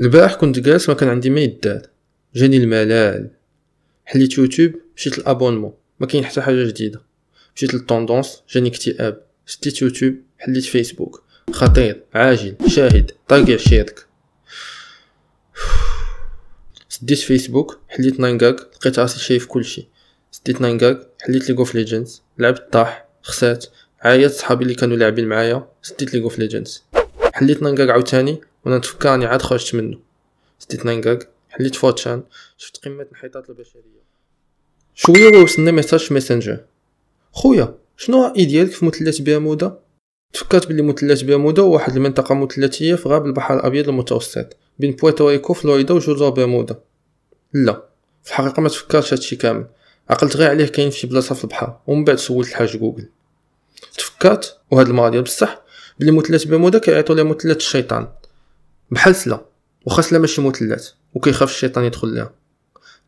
البارح كنت جالس ما كان عندي ما يدار جاني الملل حليت يوتيوب مشيت للابونمون ما كاين حتى حاجه جديده مشيت للتوندونس جاني اكتئاب شديت يوتيوب حليت فيسبوك خطير عاجل شاهد طاقع شيرك سديت فيسبوك حليت ناينغاك لقيت راسي شايف كلشي سديت ناينغاك حليت ليغ اوف ليجندز لعبت طاح خسات عيطت صحابي اللي كانوا لاعبين معايا سديت ليغ اوف ليجندز حليت ناينغاك عاوتاني وانا تفكرني عاد خرجت منه سديت نينغاك حليت فوتشان شفت قمة انحطاط البشرية شوية وصلنا ميساج في ميسنجر خويا شنو رأي ديالك في مثلث برمودا تفكرت بلي مثلث برمودا هو واحد المنطقة مثلثية في غاب البحر الأبيض المتوسط بين بويتوريكو فلوريدا وجزر برمودا لا في الحقيقة ما تفكرتش هادشي كامل عقلت غير عليه كاين في شي بلاصة في البحر ومن بعد سولت الحاج جوجل تفكرت وهاد المرة ديال بصح بلي مثلث برمودا كيعيطو ليه مثلث الشيطان بحال سلا واخا سلا ماشي مثلث وكيخاف الشيطان يدخل ليها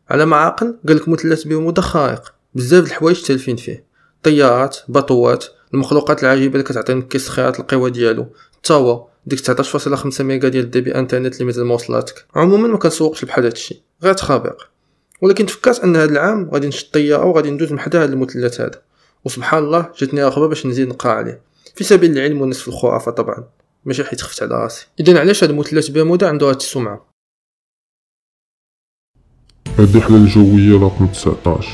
على ما عاقل قالك مثلث بهم دخائق بزاف الحوايج تالفين فيه طيارات بطوات المخلوقات العجيبه اللي كتعطينا كيس خيارات القوى ديالو التوا ديك 19.5 ميغا ديال الدي بي انترنت اللي مازال ما وصلاتك عموما ما كنسوقش بحال هادشي غير تخابيق ولكن تفكرت ان هاد العام غادي نشد الطياره وغادي ندوز من حدا هاد المثلث هذا وسبحان الله جاتني رغبه باش نزيد نقرا عليه في سبيل العلم في الخرافه طبعا ماشي حيت خفت على راسي اذا علاش هاد مثلث برمودا عنده هاد السمعه الرحله الجويه رقم 19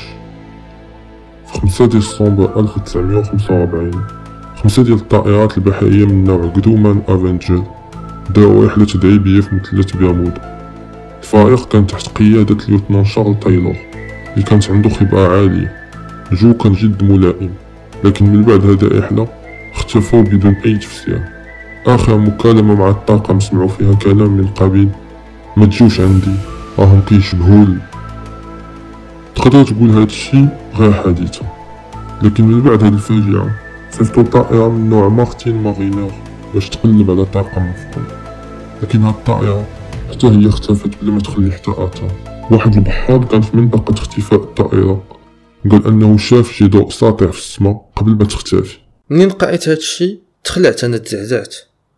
في 5 ديسمبر 1945 خمسة ديال الطائرات البحرية من نوع قدومان افنجر داروا رحلة تدريبية في مثلث برمودا الفريق كان تحت قيادة اليوتنان شارل تايلور اللي كانت عنده خبرة عالية الجو كان جد ملائم لكن من بعد هذا الرحلة اختفوا بدون أي تفسير آخر مكالمة مع الطاقم سمعوا فيها كلام من قبيل ما تجوش عندي راهم كيشبهولي تقدر تقول هذا الشي غير حديثة لكن من بعد هاد الفاجعة صيفطو طائرة من نوع مارتين مارينر باش تقلب على طاقم مفقود لكن هاد الطائرة حتى هي اختفت بلا ما تخلي حتى آثار واحد البحار كان في منطقة اختفاء الطائرة قال أنه شاف شي ضوء ساطع في السماء قبل ما تختفي منين لقيت هادشي تخلعت أنا تزعزعت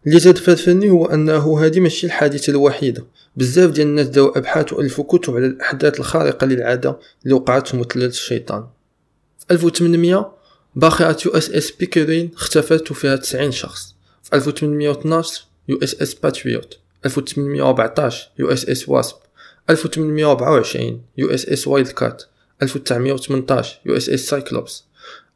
اللي تدفاتني هو انه هذه ماشي الحادثه الوحيده بزاف ديال الناس داو ابحاث والفوا كتب على الاحداث الخارقه للعاده اللي وقعت في مثلث الشيطان في 1800 باخره يو اس اس بيكرين اختفت وفيها 90 شخص في 1812 يو اس اس باتريوت 1814 يو اس اس واسب 1824 يو اس اس وايلد كات 1918 يو اس اس سايكلوبس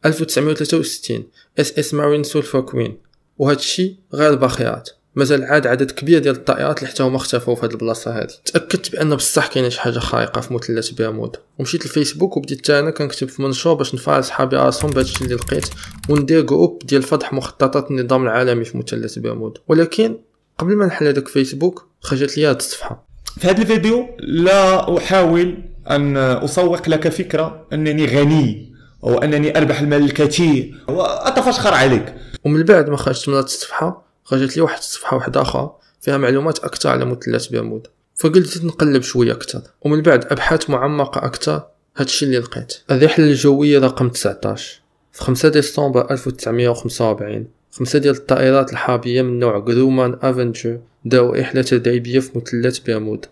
1963 اس اس مارين سولفر كوين وهذا الشيء غير باخيات مازال عاد عدد كبير ديال الطائرات اللي حتى هما اختفوا في هذه البلاصه هذه تاكدت بان بصح كاينه شي حاجه خايقه في مثلث بيرمود ومشيت للفيسبوك وبديت انا كنكتب في منشور باش نفعل صحابي راسهم بهذا الشيء اللي لقيت وندير جروب ديال فضح مخططات النظام العالمي في مثلث بيرمود ولكن قبل ما نحل هذاك فيسبوك خرجت لي هذه الصفحه في هذا الفيديو لا احاول ان اسوق لك فكره انني غني او انني اربح المال الكثير واتفشخر عليك ومن بعد ما خرجت من هذه الصفحه خرجت لي واحد الصفحه واحده اخرى فيها معلومات اكثر على مثلث برمودا فقلت نقلب شويه اكثر ومن بعد ابحاث معمقه اكثر هادشي اللي لقيت الرحله الجويه رقم 19 في 5 ديسمبر 1945 خمسة ديال الطائرات الحربية من نوع غرومان افنجر داو رحلة تدريبية في مثلث برمودا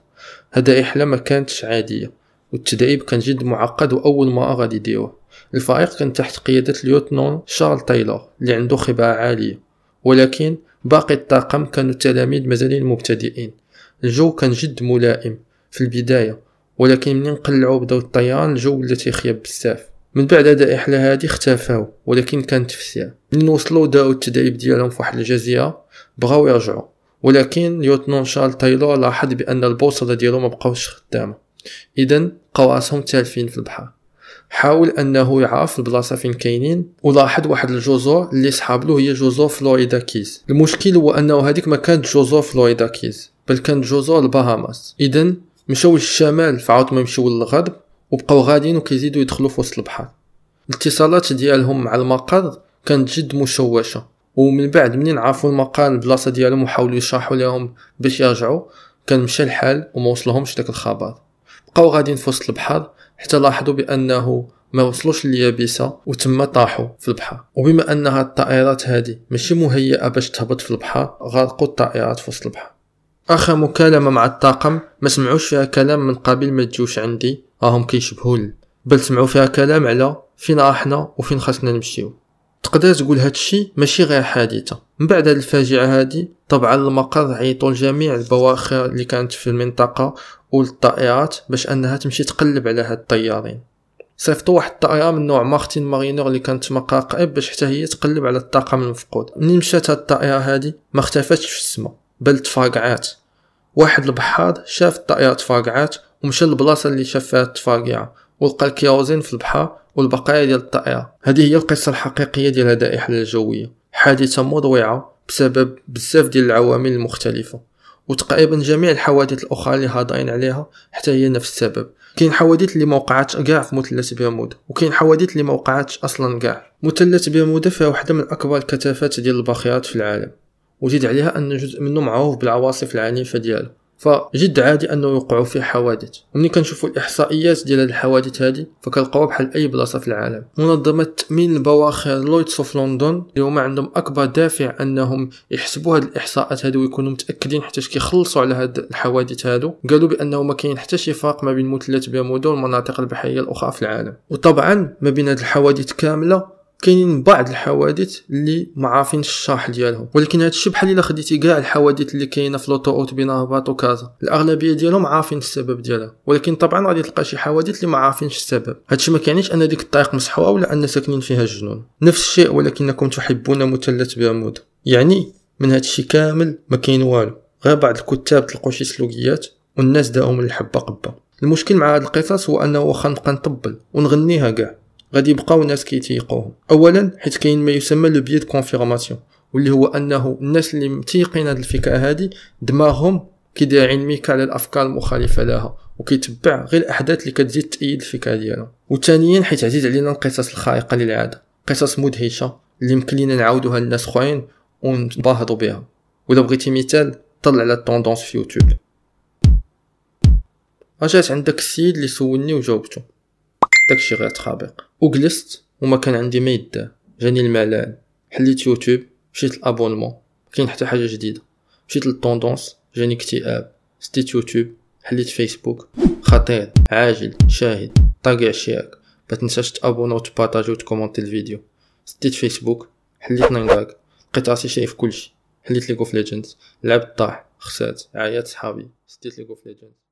هذا رحلة ما كانتش عادية والتدريب كان جد معقد وأول مرة غادي يديروه الفريق كان تحت قيادة اليوتنون شارل تايلور اللي عنده خبرة عالية ولكن باقي الطاقم كانوا تلاميذ مازالين مبتدئين الجو كان جد ملائم في البداية ولكن منين قلعوا بداو الطيران الجو ولا تيخيب بزاف من بعد هذا إحلى هادي اختفاو ولكن كان تفسير منين وصلوا داو التدريب ديالهم في واحد الجزيرة بغاو يرجعوا ولكن ليوتنون شارل تايلور لاحظ بأن البوصلة ديالو مبقاوش خدامة إذا قواسهم تالفين في البحر حاول انه يعرف البلاصه فين كاينين ولاحظ واحد الجزر اللي صحابلو هي جزر فلوريدا كيز المشكل هو انه هذيك ما كانت جزر فلوريدا كيز بل كانت جزر الباهاماس اذا مشاو للشمال فعاود ما مشاو للغرب وبقاو غاديين وكيزيدوا يدخلوا في وسط البحر الاتصالات ديالهم مع المقر كانت جد مشوشه ومن بعد منين عرفوا المقر البلاصه ديالهم وحاولوا يشرحوا لهم باش يرجعوا كان مشى الحال وما وصلهمش داك الخبر بقاو غاديين في وسط البحر حتى لاحظوا بانه ما وصلوش لليابسه وتما طاحوا في البحر وبما انها الطائرات هذه ماشي مهيئه باش تهبط في البحر غرقوا الطائرات في وسط البحر اخر مكالمه مع الطاقم ما سمعوش فيها كلام من قبل ما تجوش عندي راهم كيشبهوا بل سمعوا فيها كلام على فين راحنا وفين خاصنا نمشيو تقدر تقول هادشي ماشي غير حادثه من بعد هاد الفاجعه هادي طبعا المقر عيطوا لجميع البواخر اللي كانت في المنطقه والطائرات باش انها تمشي تقلب على هاد الطيارين صيفطوا واحد الطائره من نوع مارتين مارينور اللي كانت مقا باش حتى هي تقلب على الطاقم المفقود ملي مشات هاد الطائره هادي ما اختفتش في السماء بل تفاقعات واحد البحار شاف الطائره تفاقعات ومشى للبلاصه اللي شاف فيها التفاقعه ولقى الكيروزين في البحر والبقايا ديال الطائرة هذه هي القصة الحقيقية ديال هذا الرحلة الجوية حادثة مروعة بسبب بزاف ديال العوامل المختلفة وتقريبا جميع الحوادث الاخرى اللي هضاين عليها حتى هي نفس السبب كاين حوادث اللي موقعاتش كاع في مثلث برمودا وكاين حوادث اللي موقعاتش اصلا كاع مثلث برمودا فيها واحده من اكبر الكثافات ديال البخيرات في العالم وزيد عليها ان جزء منه معروف بالعواصف العنيفه ديالو فجد عادي انه يوقعوا فيه حوادث ومني كنشوفوا الاحصائيات ديال هاد الحوادث هادي فكنلقاو بحال اي بلاصه في العالم منظمه تامين البواخر لويدس اوف لندن اللي هما عندهم اكبر دافع انهم يحسبوا هاد الاحصاءات هذه ويكونوا متاكدين حتى كيخلصوا على هاد الحوادث هادو قالوا بانه ما كاين حتى شي فرق ما بين مثلث برمودا والمناطق البحريه الاخرى في العالم وطبعا ما بين هاد الحوادث كامله كاينين بعض الحوادث اللي ما عارفين الشرح ديالهم ولكن هادشي بحال الا خديتي كاع الحوادث اللي كاينه في لوطو اوت بين رباط وكازا الاغلبيه ديالهم عارفين السبب ديالها ولكن طبعا غادي تلقى شي حوادث اللي ما عارفينش السبب هادشي ما كيعنيش ان ديك الطريق مسحوره ولا ان ساكنين فيها الجنون نفس الشيء ولكنكم تحبون مثلث برمودا يعني من هادشي كامل ما كاين والو غير بعض الكتاب تلقوا شي سلوكيات والناس داهم الحبه قبه المشكل مع هاد القصص هو انه واخا نبقى نطبل ونغنيها كاع غادي يبقاو ناس كيتيقوهم اولا حيت كاين ما يسمى لو بيي كونفيرماسيون واللي هو انه الناس اللي متيقين هذه الفكره هذه دماغهم كيدير عينميك على الافكار المخالفه لها وكيتبع غير الاحداث اللي كتزيد تايد الفكره ديالهم وثانيا حيت عزيز علينا القصص الخارقه للعاده قصص مدهشه اللي يمكن لينا نعاودوها لناس خوين ونتباهضوا بها ولا بغيتي مثال طلع على التوندونس في يوتيوب رجعت عندك السيد اللي سولني وجاوبته داكشي غير تخابق وجلست وما كان عندي ما يدا جاني الملل حليت يوتيوب مشيت لابونمون كاين حتى حاجه جديده مشيت للطوندونس جاني اكتئاب ستيت يوتيوب حليت فيسبوك خطير عاجل شاهد طاقع شياك ما تنساش تابونا وتبارطاجي وتكومونتي الفيديو ستيت فيسبوك حليت نانغاك لقيت راسي شايف كلشي حليت ليغ اوف ليجندز لعبت طاح خسات عيات صحابي ستيت ليغ اوف ليجندز